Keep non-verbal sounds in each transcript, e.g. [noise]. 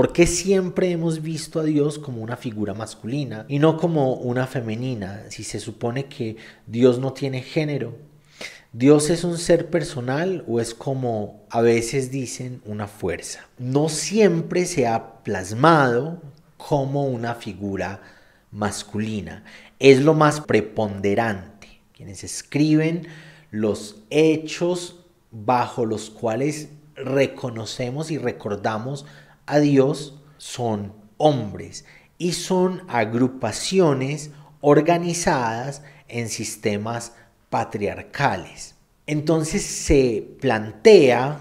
¿Por qué siempre hemos visto a Dios como una figura masculina y no como una femenina? Si se supone que Dios no tiene género, ¿Dios es un ser personal o es como a veces dicen una fuerza? No siempre se ha plasmado como una figura masculina. Es lo más preponderante. Quienes escriben los hechos bajo los cuales reconocemos y recordamos a Dios son hombres y son agrupaciones organizadas en sistemas patriarcales. Entonces se plantea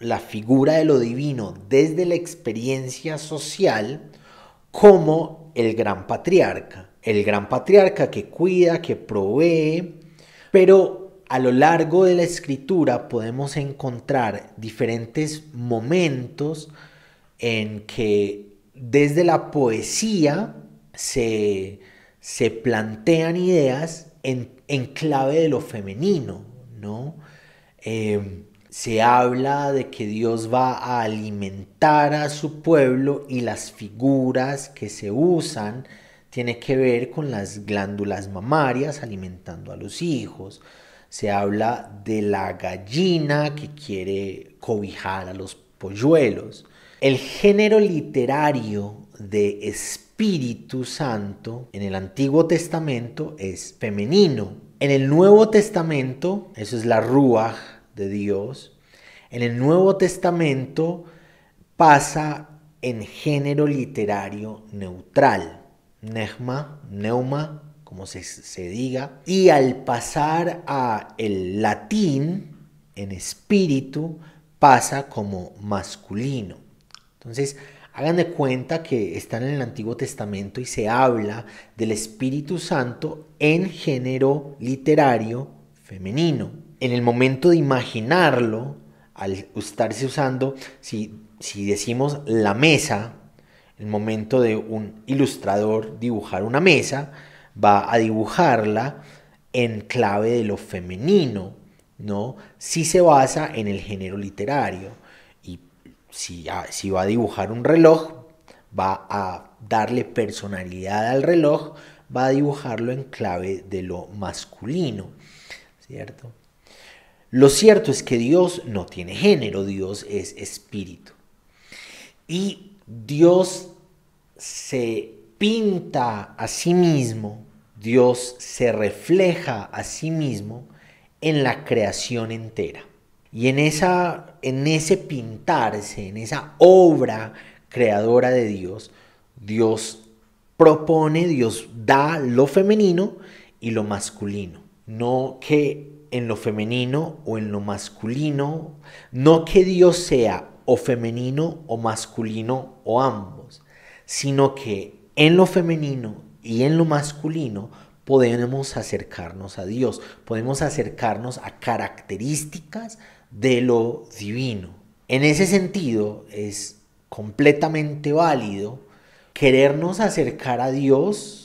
la figura de lo divino desde la experiencia social como el gran patriarca. El gran patriarca que cuida, que provee, pero a lo largo de la escritura podemos encontrar diferentes momentos en que desde la poesía se, plantean ideas en, clave de lo femenino, ¿no? Em, se habla de que Dios va a alimentar a su pueblo y las figuras que se usan tiene que ver con las glándulas mamarias alimentando a los hijos. Se habla de la gallina que quiere cobijar a los polluelos. El género literario de Espíritu Santo en el Antiguo Testamento es femenino. En el Nuevo Testamento, eso es la Ruach de Dios, en el Nuevo Testamento pasa en género literario neutral. Nehma, neuma, como se, se, diga. Y al pasar a el latín, en espíritu, pasa como masculino. Entonces, hagan de cuenta que están en el Antiguo Testamento y se habla del Espíritu Santo en género literario femenino. En el momento de imaginarlo, al estarse usando, si, si decimos la mesa, el momento de un ilustrador dibujar una mesa, va a dibujarla en clave de lo femenino, ¿no? Si se basa en el género literario si, va a dibujar un reloj, va a darle personalidad al reloj, va a dibujarlo en clave de lo masculino, ¿cierto? Lo cierto es que Dios no tiene género, Dios es espíritu. Y Dios se pinta a sí mismo, Dios se refleja a sí mismo en la creación entera. Y en, esa, en ese pintarse, en esa obra creadora de Dios, Dios propone, Dios da lo femenino y lo masculino. No que en lo femenino o en lo masculino, no que Dios sea o femenino o masculino o ambos, sino que en lo femenino y en lo masculino podemos acercarnos a Dios, podemos acercarnos a características de lo divino. En ese sentido, es completamente válido querernos acercar a Dios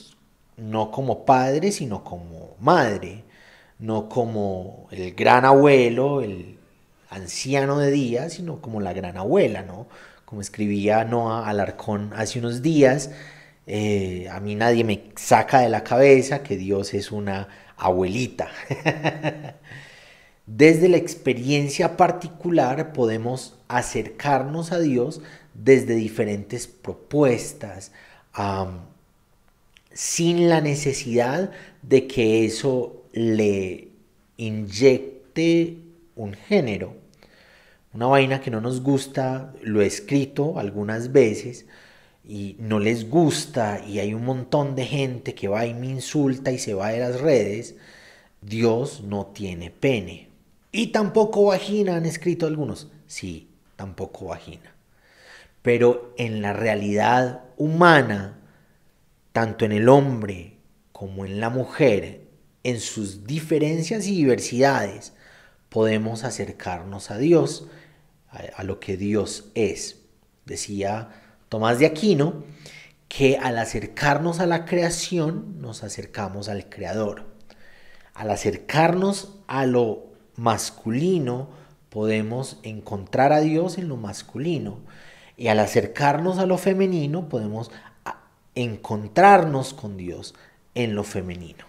no como padre, sino como madre, no como el gran abuelo, el anciano de día, sino como la gran abuela, ¿no? Como escribía Noah Alarcón hace unos días, eh, a mí nadie me saca de la cabeza que Dios es una abuelita. [laughs] Desde la experiencia particular podemos acercarnos a Dios desde diferentes propuestas, sin la necesidad de que eso le inyecte un género. Una vaina que no nos gusta, lo he escrito algunas veces, y no les gusta y hay un montón de gente que va y me insulta y se va de las redes, Dios no tiene pene. Y tampoco vagina, han escrito algunos. Sí, tampoco vagina. Pero en la realidad humana, tanto en el hombre como en la mujer, en sus diferencias y diversidades, podemos acercarnos a Dios, a, lo que Dios es. Decía Tomás de Aquino que al acercarnos a la creación, nos acercamos al Creador. Al acercarnos a lo masculino podemos encontrar a Dios en lo masculino y al acercarnos a lo femenino podemos encontrarnos con Dios en lo femenino.